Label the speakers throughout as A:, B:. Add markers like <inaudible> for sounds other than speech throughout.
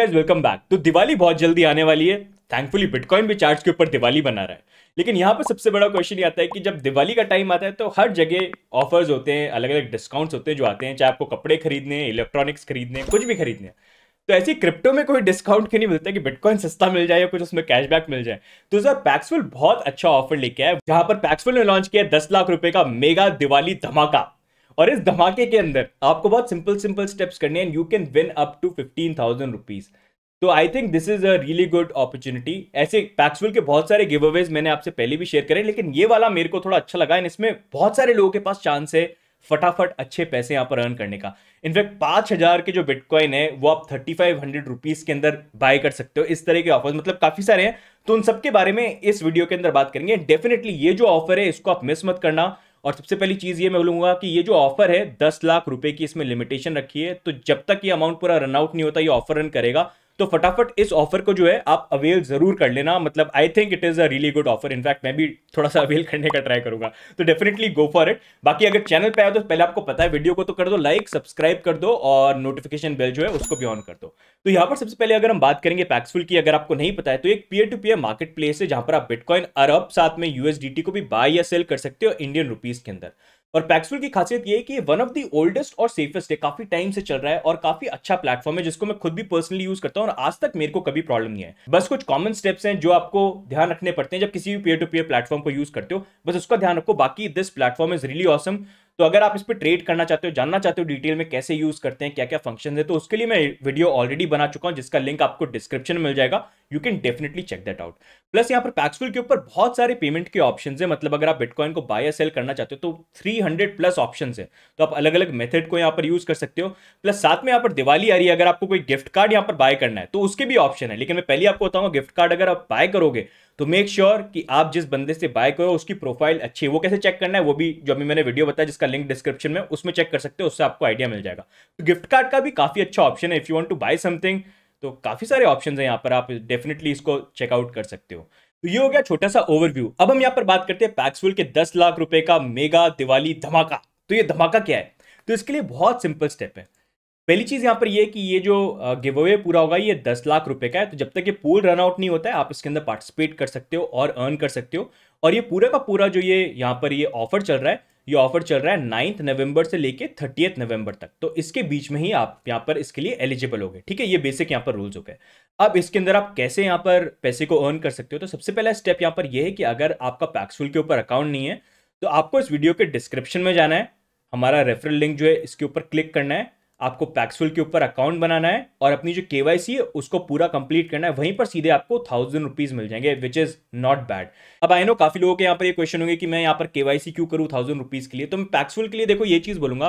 A: guys welcome back तो दिवाली बहुत जल्दी आने वाली है थैंकफुली बिटकॉइन भी चार्ज के ऊपर दिवाली बना रहा है लेकिन यहाँ पर सबसे बड़ा क्वेश्चन ये आता है कि जब दिवाली का टाइम आता है तो हर जगह ऑफर्स होते हैं अलग अलग डिस्काउंट्स होते हैं जो आते हैं चाहे आपको कपड़े खरीदने इलेक्ट्रॉनिक्स खरीदने कुछ भी खरीदने तो ऐसी क्रिप्टो में कोई डिस्काउंट क्यों नहीं मिलता कि बिटकॉइन सस्ता मिल जाए या कुछ उसमें कैशबैक मिल जाए तो सर पैक्सफुल बहुत अच्छा ऑफर लेके आया जहां पर पैक्सफुल ने लॉन्च किया दस लाख रुपए का मेगा दिवाली धमाका और इस धमाके के अंदर आपको बहुत सिंपल सिंपल स्टेप्स करने हैं you can win up to fifteen thousand rupees तो I think this is a really good opportunity ऐसे पैक्सवेल के बहुत सारे गिव अवेज मैंने आपसे पहले भी शेयर करें लेकिन ये वाला मेरे को थोड़ा अच्छा लगा एंड इसमें बहुत सारे लोगों के पास चांस है फटाफट अच्छे पैसे यहाँ पर अर्न करने का इनफैक्ट पांच हज़ार के जो बिटकॉइन है वो आप थर्टी फाइव हंड्रेड रुपीज़ के अंदर बाय कर सकते हो इस तरह के ऑफर मतलब काफ़ी सारे हैं तो उन सबके बारे में इस वीडियो के अंदर बात करेंगे डेफिनेटली ये जो ऑफर है इसको आप मिस मत करना और सबसे पहली चीज़ ये मैं बोलूँगा कि ये जो ऑफर है दस लाख रुपए की इसमें लिमिटेशन रखी है तो जब तक ये अमाउंट पूरा रनआउट नहीं होता ये ऑफर रन करेगा तो फटाफट इस ऑफर को जो है आप अवेल जरूर कर लेना मतलब I think it is a really good offer in fact मैं भी थोड़ा सा अवेल करने का ट्राई करूंगा तो डेफिनेटली गो फॉर इट बाकी अगर चैनल पे आया तो पहले आपको पता है वीडियो को तो कर दो लाइक सब्सक्राइब कर दो और नोटिफिकेशन बेल जो है उसको भी ऑन कर दो तो यहां पर सबसे पहले अगर हम बात करेंगे पैक्सफुल की अगर आपको नहीं पता है तो एक peer to peer market place है जहां पर आप बिटकॉइन अरब साथ में यूएसडीटी को भी बाय या सेल कर सकते हो इंडियन रुपीज के अंदर और पैक्सुल की खासियत ये है कि वन ऑफ दी ओल्डेस्ट और सेफेस्ट है काफी टाइम से चल रहा है और काफी अच्छा प्लेटफॉर्म है जिसको मैं खुद भी पर्सनली यूज करता हूँ और आज तक मेरे को कभी प्रॉब्लम नहीं है बस कुछ कॉमन स्टेप्स हैं जो आपको ध्यान रखने पड़ते हैं जब किसी भी पेयर टू पेयर प्लेटफॉर्म को यूज करते हो बस उसका ध्यान रखो बाकी this platform is really awesome तो अगर आप इस पर ट्रेड करना चाहते हो जानना चाहते हो डिटेल में कैसे यूज करते हैं क्या क्या फंक्शन है तो उसके लिए मैं वीडियो ऑलरेडी बना चुका हूँ जिसका लिंक आपको डिस्क्रिप्शन में मिल जाएगा you can definitely check that out plus यहाँ पर पैक्सफुल के ऊपर बहुत सारे पेमेंट के ऑप्शन है मतलब अगर आप बिटकॉइन को बाय या सेल करना चाहते हो तो 300 प्लस ऑप्शन है तो आप अलग अलग मेथड को यहाँ पर यूज कर सकते हो प्लस साथ में यहाँ पर दिवाली आ रही है अगर आपको कोई गिफ्ट कार्ड यहाँ पर बाय करना है तो उसके भी ऑप्शन है लेकिन मैं पहले आपको बताऊंगा गिफ्ट कार्ड अगर आप बाय करोगे तो मेक श्योर sure कि आप जिस बंदे से बाय करो उसकी प्रोफाइल अच्छी है वो कैसे चेक करना है वो भी जो अभी मैंने वीडियो बताया जिसका लिंक डिस्क्रिप्शन में उसमें चेक कर सकते हो उससे आपको आइडिया मिल जाएगा तो गिफ्ट कार्ड का भी काफी अच्छा ऑप्शन है if you want to buy something तो काफ़ी सारे ऑप्शन हैं यहाँ पर आप डेफिनेटली इसको चेकआउट कर सकते हो तो ये हो गया छोटा सा ओवरव्यू अब हम यहाँ पर बात करते हैं पैक्सफुल के दस लाख रुपए का मेगा दिवाली धमाका तो ये धमाका क्या है तो इसके लिए बहुत सिंपल स्टेप है पहली चीज़ यहाँ पर यह कि ये जो गिव अवे पूरा होगा ये दस लाख रुपए का है तो जब तक ये पूल रन आउट नहीं होता है आप इसके अंदर पार्टिसिपेट कर सकते हो और अर्न कर सकते हो और ये पूरा का पूरा जो ये यहाँ पर ये ऑफर चल रहा है ये ऑफर चल रहा है नाइन्थ नवंबर से लेके थर्टियथ नवंबर तक तो इसके बीच में ही आप यहाँ पर इसके लिए एलिजिबल हो गए ठीक है ये बेसिक यहाँ पर रूल्स हो गए अब इसके अंदर आप कैसे यहाँ पर पैसे को अर्न कर सकते हो तो सबसे पहला स्टेप यहाँ पर यह है कि अगर आपका पैक्सफुल के ऊपर अकाउंट नहीं है तो आपको इस वीडियो के डिस्क्रिप्शन में जाना है हमारा रेफरल लिंक जो है इसके ऊपर क्लिक करना है आपको पैक्सुअल के ऊपर अकाउंट बनाना है और अपनी जो केवाईसी है उसको पूरा कंप्लीट करना है वहीं पर सीधे आपको थाउजेंड रुपीज मिल जाएंगे विच इज नॉट बैड अब आई नो काफी लोगों के यहाँ पर ये क्वेश्चन होंगे कि मैं यहाँ पर केवाईसी क्यों करूँ थाउजेंड रुपीज के लिए तो मैं पैक्सुअल के लिए देखो ये चीज बोलूंगा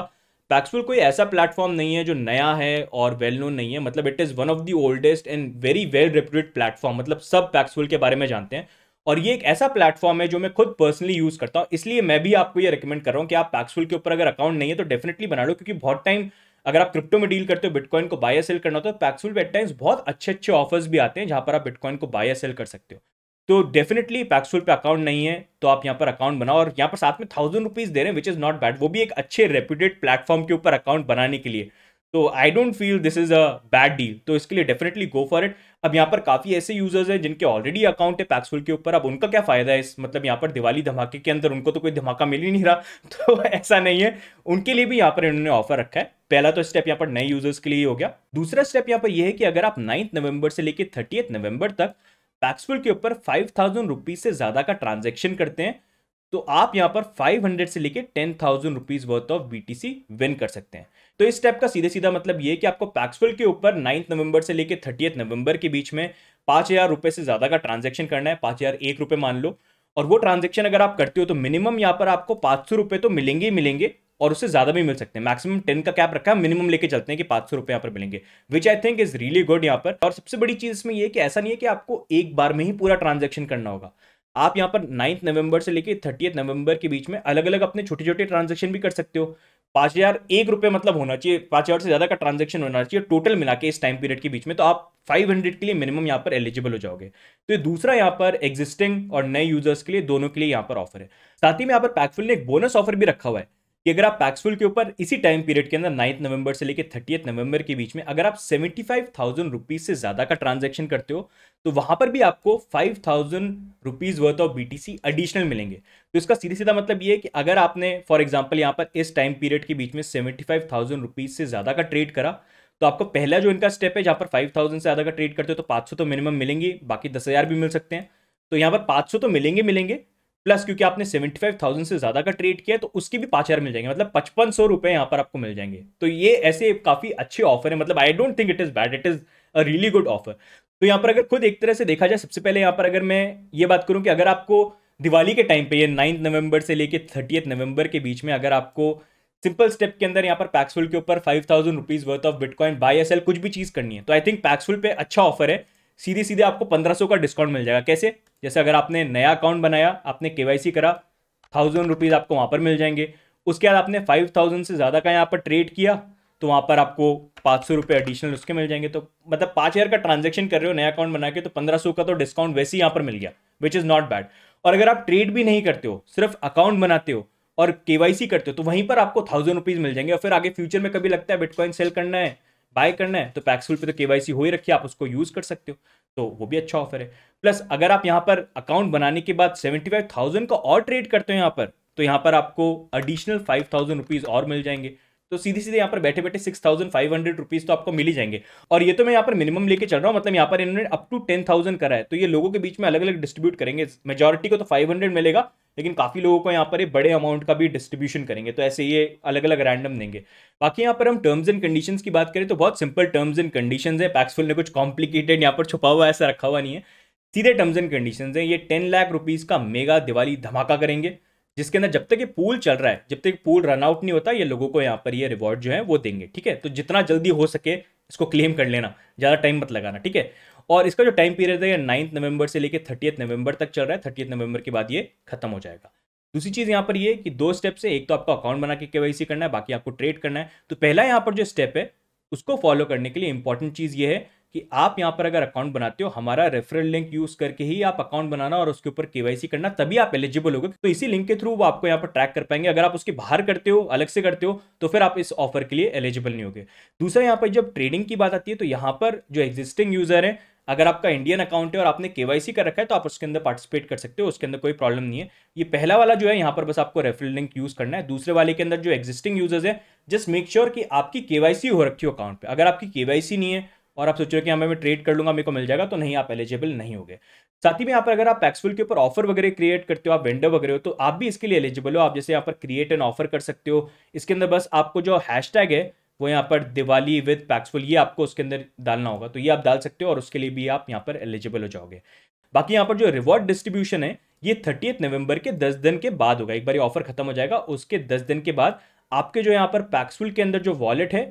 A: पैक्सुअल कोई ऐसा प्लेटफॉर्म नहीं है जो नया है और वेल नोन नहीं है मतलब it is one of the oldest and very well reputed platform मतलब सब पैक्सुअल के बारे में जानते हैं और ये एक ऐसा प्लेटफॉर्म है जो मैं खुद पर्सनली यूज़ करता हूँ इसलिए मैं भी आपको ये रिकमेंड कर रहा हूँ कि आप पैक्सुअल के ऊपर अगर अकाउंट नहीं है तो डेफिनेटली बना लो क्योंकि बहुत टाइम अगर आप क्रिप्टो में डील करते हो बिटकॉइन को बाय सेल करना हो तो पैक्सुल पे एट टाइम्स बहुत अच्छे अच्छे ऑफर्स भी आते हैं जहां पर आप बिटकॉइन को बाय सेल कर सकते हो तो डेफिनेटली पैक्सुल पे अकाउंट नहीं है तो आप यहाँ पर अकाउंट बनाओ और यहाँ पर साथ में थाउजेंड रुपीज़ दे रहे हैं विच इज़ नॉट बैड वो भी एक अच्छे रेप्यूटेड प्लेटफॉर्म के ऊपर अकाउंट बनाने के लिए तो I don't feel this is a bad deal तो इसके लिए डेफिनेटली गो फॉर इट अब यहाँ पर काफ़ी ऐसे यूजर्स हैं जिनके ऑलरेडी अकाउंट है पैक्सफुल के ऊपर अब उनका क्या फ़ायदा है इस मतलब यहाँ पर दिवाली धमाके के अंदर उनको तो कोई धमाका मिल ही नहीं रहा <laughs> तो ऐसा नहीं है उनके लिए भी यहाँ पर इन्होंने ऑफर रखा है पहला तो स्टेप यहाँ पर नए यूजर्स के लिए हो गया दूसरा स्टेप यहाँ पर यह है कि अगर आप नाइन्थ नवंबर से लेकर थर्टी नवंबर तक पैक्सफुल के ऊपर फाइव थाउजेंड रुपीज़ से ज़्यादा का ट्रांजेक्शन करते हैं तो आप यहां पर 500 से लेके 10,000 thousand rupees worth of BTC win कर सकते हैं तो इस स्टेप का सीधे सीधा मतलब ये कि आपको पैक्सफुल के ऊपर 9th नवंबर से लेके 30th नवंबर के बीच में पांच हज़ार से ज़्यादा का ट्रांजेक्शन करना है पांच हज़ार एक मान लो और वो ट्रांजेक्शन अगर आप करते हो तो मिनिमम यहां पर आपको पांच सौ तो मिलेंगे ही मिलेंगे और उससे ज़्यादा भी मिल सकते हैं मैक्सिमम टेन का कैप रखा है मिनिमम लेके चलते हैं कि पांच सौ रुपए यहाँ पर मिलेंगे which I think is really good यहाँ पर और सबसे बड़ी चीज़ इसमें ये कि ऐसा नहीं है कि आपको एक बार में ही पूरा ट्रांजेक्शन करना होगा आप यहाँ पर नाइन्थ नवंबर से लेकर थर्टीथ नवंबर के बीच में अलग अलग अपने छोटे छोटे ट्रांजेक्शन भी कर सकते हो पाँच हज़ार एक रुपये मतलब होना चाहिए पाँच हज़ार से ज़्यादा का ट्रांजेक्शन होना चाहिए टोटल मिला के इस टाइम पीरियड के बीच में तो आप फाइव हंड्रेड के लिए मिनिमम यहाँ पर एलिजिबल हो जाओगे तो ये दूसरा यहाँ पर एग्जिस्टिंग और नए यूजर्स के लिए दोनों के लिए यहाँ पर ऑफर है साथ ही में यहाँ पर पैकफुल ने एक बोनस ऑफर भी रखा हुआ है कि अगर आप पैक्सफुल के ऊपर इसी टाइम पीरियड के अंदर नाइन्थ नवंबर से लेकर थर्टी नवंबर के बीच में अगर आप सेवेंटी फाइव थाउजेंड रुपीज से ज़्यादा का ट्रांजेक्शन करते हो तो वहां पर भी आपको five thousand rupees worth of BTC additional मिलेंगे तो इसका सीधे सीधा मतलब ये है कि अगर आपने फॉर एग्जाम्पल यहाँ पर इस टाइम पीरियड के बीच में सेवेंटी फाइव थाउजेंड रुपीज से ज़्यादा का ट्रेड करा तो आपको पहला जो इनका स्टेप है जहाँ पर फाइव थाउजेंड से ज़्यादा का ट्रेड करते हो तो पाँच सौ तो मिनिमम मिलेंगी बाकी दस हज़ार भी मिल सकते हैं तो यहाँ पर पाँच सौ तो मिलेंगे मिलेंगे प्लस क्योंकि आपने सेवेंटी फाइव थाउजेंड से ज़्यादा का ट्रेड किया तो उसके भी पांच हज़ार मिल जाएंगे मतलब पचपन सौ रुपये यहाँ पर आपको मिल जाएंगे तो ये ऐसे काफ़ी अच्छे ऑफर है मतलब I don't think it is bad it is a really good offer तो यहाँ पर अगर खुद एक तरह से देखा जाए सबसे पहले यहाँ पर अगर मैं ये बात करूँ कि अगर आपको दिवाली के टाइम पे ये नाइन्थ नवंबर से लेकर थर्टीथ नवंबर के बीच में अगर आपको सिंपल स्टेप के अंदर यहाँ पर पैक्सफुल के ऊपर five thousand rupees worth of bitcoin buy या सेल कुछ भी चीज़ करनी है तो आई थिंक पैक्सफुल पे अच्छा ऑफर है सीधे सीधे आपको पंद्रह सौ का डिस्काउंट मिल जाएगा कैसे जैसे अगर आपने नया अकाउंट बनाया आपने के करा थाउजेंड रुपीज़ आपको वहाँ पर मिल जाएंगे उसके बाद आपने फाइव थाउजेंड से ज़्यादा का यहाँ पर ट्रेड किया तो वहाँ पर आपको पाँच सौ रुपये एडिशनल उसके मिल जाएंगे तो मतलब पाँच हज़ार का ट्रांजेक्शन कर रहे हो नया अकाउंट बना के तो पंद्रह सौ का तो डिस्काउंट वैसे ही यहाँ पर मिल गया विच इज़ नॉट बैड और अगर आप ट्रेड भी नहीं करते हो सिर्फ अकाउंट बनाते हो और के करते हो तो वहीं पर आपको थाउजेंड रुपीज़ मिल जाएंगे और फिर आगे फ्यूचर में कभी लगता है बिटकॉइन सेल करना है बाय करना है तो पैक्सफुल पर तो के हो ही रखिए आप उसको यूज़ कर सकते हो तो वो भी अच्छा ऑफर है प्लस अगर आप यहाँ पर अकाउंट बनाने के बाद सेवेंटी फाइव थाउजेंड का और ट्रेड करते हो यहाँ पर तो यहाँ पर आपको अडिशनल फाइव थाउजेंड रुपीज़ और मिल जाएंगे तो सीधे सीधे यहाँ पर बैठे बैठे six thousand five hundred rupees तो आपको मिल ही जाएंगे और ये तो मैं यहाँ पर मिनिमम लेके चल रहा हूँ मतलब यहाँ पर इन्होंने अप टू टेन थाउजेंड करा है तो ये लोगों के बीच में अलग अलग डिस्ट्रीब्यूट करेंगे मेजोरिटी को तो फाइव हंड्रेड मिलेगा लेकिन काफ़ी लोगों को यहाँ पर ये बड़े अमाउंट का भी डिस्ट्रीब्यूशन करेंगे तो ऐसे ये अलग अलग रैंडम देंगे बाकी यहाँ पर हम टर्म्स एंड कंडीशन की बात करें तो बहुत सिंपल टर्म्स एंड कंडीशन है पैक्सफुल ने कुछ कॉम्प्लिकेटेड यहाँ पर छुपा हुआ ऐसा रखा हुआ नहीं है सीधे टर्म्स एंड कंडीशन हैं ये टेन लाख रुपीज़ का मेगा दिवाली धमाका करेंगे जिसके अंदर जब तक ये पूल चल रहा है जब तक पूल रनआउट नहीं होता ये लोगों को यहाँ पर ये रिवॉर्ड जो है वो देंगे ठीक है तो जितना जल्दी हो सके इसको क्लेम कर लेना ज़्यादा टाइम मत लगाना ठीक है और इसका जो टाइम पीरियड है नाइन्थ नवंबर से लेकर थर्टियथ नवंबर तक चल रहा है थर्टियथ नवंबर के बाद ये खत्म हो जाएगा दूसरी चीज़ यहाँ पर ये कि दो स्टेप से एक तो आपको अकाउंट बना के के करना है बाकी आपको ट्रेड करना है तो पहला यहाँ पर जो स्टेप है उसको फॉलो करने के लिए इंपॉर्टेंट चीज़ ये है कि आप यहाँ पर अगर अकाउंट बनाते हो हमारा रेफरल लिंक यूज करके ही आप अकाउंट बनाना और उसके ऊपर केवाईसी करना तभी आप एलिजिबल होगे तो इसी लिंक के थ्रू वो आपको यहाँ पर ट्रैक कर पाएंगे अगर आप उसके बाहर करते हो अलग से करते हो तो फिर आप इस ऑफर के लिए एलिजिबल नहीं होगे दूसरा यहाँ पर जब ट्रेडिंग की बात आती है तो यहाँ पर जो एग्जिस्टिंग यूजर है अगर आपका इंडियन अकाउंट है और आपने केवाईसी कर रखा है तो आप उसके अंदर पार्टिसिपेट कर सकते हो उसके अंदर कोई प्रॉब्लम नहीं है ये पहला वाला जो है यहाँ पर बस आपको रेफरल लिंक यूज करना है दूसरे वाले के अंदर जो एक्जिस्टिंग यूजर्स है जस्ट मेक श्योर कि आपकी केवाईसी हो रखी हो अकाउंट पे अगर आपकी केवाईसी नहीं है और आप सोचो कि हमें हाँ, मैं ट्रेड कर लूंगा मेरे को मिल जाएगा तो नहीं आप एलिजिबल नहीं होगे साथ ही में यहाँ पर अगर आप पैक्सफुल के ऊपर ऑफर वगैरह क्रिएट करते हो आप वेंडर वगैरह हो तो आप भी इसके लिए एलिजिबल हो आप जैसे यहाँ पर क्रिएट एंड ऑफर कर सकते हो इसके अंदर बस आपको जो हैश है वो यहाँ पर दिवाली विद पैक्सफुल ये आपको उसके अंदर डालना होगा तो ये आप डाल सकते हो और उसके लिए भी आप यहाँ पर एलिजिबल हो जाओगे बाकी यहाँ पर जो रिवॉर्ड डिस्ट्रीब्यूशन है ये थर्टी नवंबर के दस दिन के बाद होगा एक बार ये ऑफर खत्म हो जाएगा उसके दस दिन के बाद आपके जो यहाँ पर पैक्सफुल के अंदर जो वॉलेट है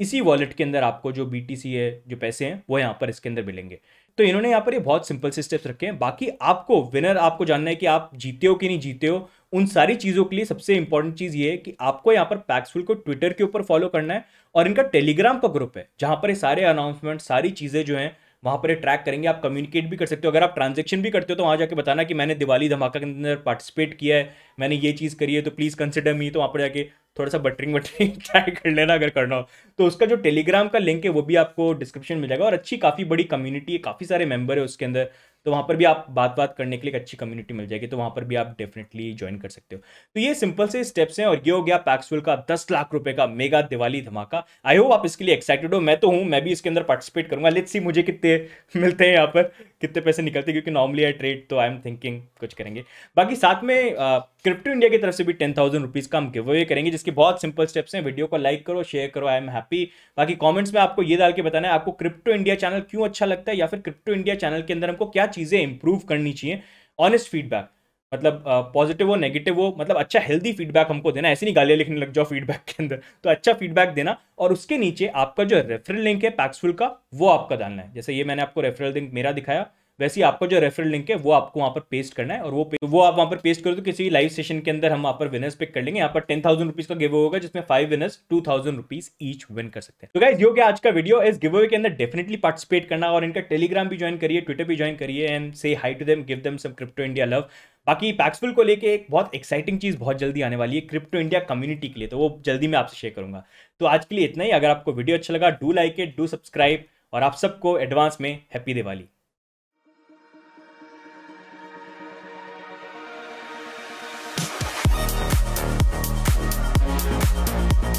A: इसी वॉलेट के अंदर आपको जो बी टी सी है जो पैसे हैं वो यहाँ पर इसके अंदर मिलेंगे तो इन्होंने यहाँ पर ये बहुत सिंपल से स्टेप्स रखे हैं बाकी आपको विनर आपको जानना है कि आप जीते हो कि नहीं जीते हो उन सारी चीज़ों के लिए सबसे इंपॉर्टेंट चीज़ ये है कि आपको यहाँ पर पैक्सफुल को ट्विटर के ऊपर फॉलो करना है और इनका टेलीग्राम का ग्रुप है जहाँ पर ये सारे अनाउंसमेंट सारी चीज़ें जो हैं वहाँ पर ये ट्रैक करेंगे आप कम्युनिकेट भी कर सकते हो अगर आप ट्रांजेक्शन भी करते हो तो वहाँ जाके बताना कि मैंने दिवाली धमाका के अंदर पार्टिसिपेट किया है मैंने ये चीज़ करी है तो प्लीज़ कंसिडर मी तो वहाँ पर जाके थोड़ा सा बटरिंग वटरिंग ट्राई कर लेना अगर करना हो तो उसका जो टेलीग्राम का लिंक है वो भी आपको डिस्क्रिप्शन मिल जाएगा और अच्छी काफ़ी बड़ी कम्युनिटी है काफ़ी सारे मेंबर है उसके अंदर तो वहाँ पर भी आप बात बात करने के लिए एक अच्छी कम्युनिटी मिल जाएगी तो वहाँ पर भी आप डेफिनेटली ज्वाइन कर सकते हो तो ये सिंपल से स्टेप्स हैं और ये हो गया पैक्सुल का दस लाख रुपए का मेगा दिवाली धमाका आई होप आप इसके लिए एक्साइटेड हो मैं तो हूँ मैं भी इसके अंदर पार्टिसिपेट करूंगा लेट्स सी मुझे कितने मिलते हैं यहाँ पर कितने पैसे निकलते क्योंकि नॉर्मली आई ट्रेड तो आई एम थिंकिंग कुछ करेंगे बाकी साथ में क्रिप्टो इंडिया की तरफ से भी टेन थाउजेंड रुपीज़ का हम गिव अवे करेंगे जिसके बहुत सिंपल स्टेप्स हैं वीडियो को लाइक करो शेयर करो आई एम हैप्पी बाकी कॉमेंट्स में आपको ये डाल के बताना है आपको क्रिप्टो इंडिया चैनल क्यों अच्छा लगता है या फिर क्रिप्टो इंडिया चैनल के अंदर हमको क्या चीज़ें इंप्रूव करनी चाहिए ऑनेस्ट फीडबैक मतलब पॉजिटिव हो नेगेटिव हो मतलब अच्छा हेल्दी फीडबैक हमको देना ऐसी नहीं गालियाँ लिखने लग जाओ फीडबैक के अंदर <laughs> तो अच्छा फीडबैक देना और उसके नीचे आपका जो रेफरल लिंक है पैक्सफुल का वो आपका डालना है जैसे ये मैंने आपको रेफरल लिंक मेरा दिखाया वैसे आपको जो रेफरल लिंक है वो आपको वहाँ पर पेस्ट करना है और वो वो आप वहाँ पर पेस्ट करो तो किसी लाइव सेशन के अंदर हम वहाँ पर विनर्स पिक कर लेंगे यहाँ पर टेन थाउजेंड रुपीज का गिव होगा जिसमें five winners two thousand rupees each win कर सकते हैं तो गाइज योग्य आज का वीडियो इस गिव के अंदर डेफिनेटली पार्टिसिपेट करना और इनका टेलीग्राम भी ज्वाइन करिए ट्विटर भी ज्वाइन करिए एंड से hi to them give them some crypto India love बाकी पैक्सफुल को लेके एक बहुत एक्साइटिंग चीज़ बहुत जल्दी आने वाली है क्रिप्टो इंडिया कम्युनिटी के लिए तो वो जल्दी मैं आपसे शेयर करूंगा तो आज के लिए इतना ही अगर आपको वीडियो अच्छा लगा do like it do subscribe और आप सबको एडवांस में हैप्पी दिवाली フフフ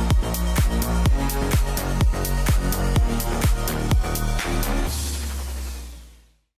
A: フ。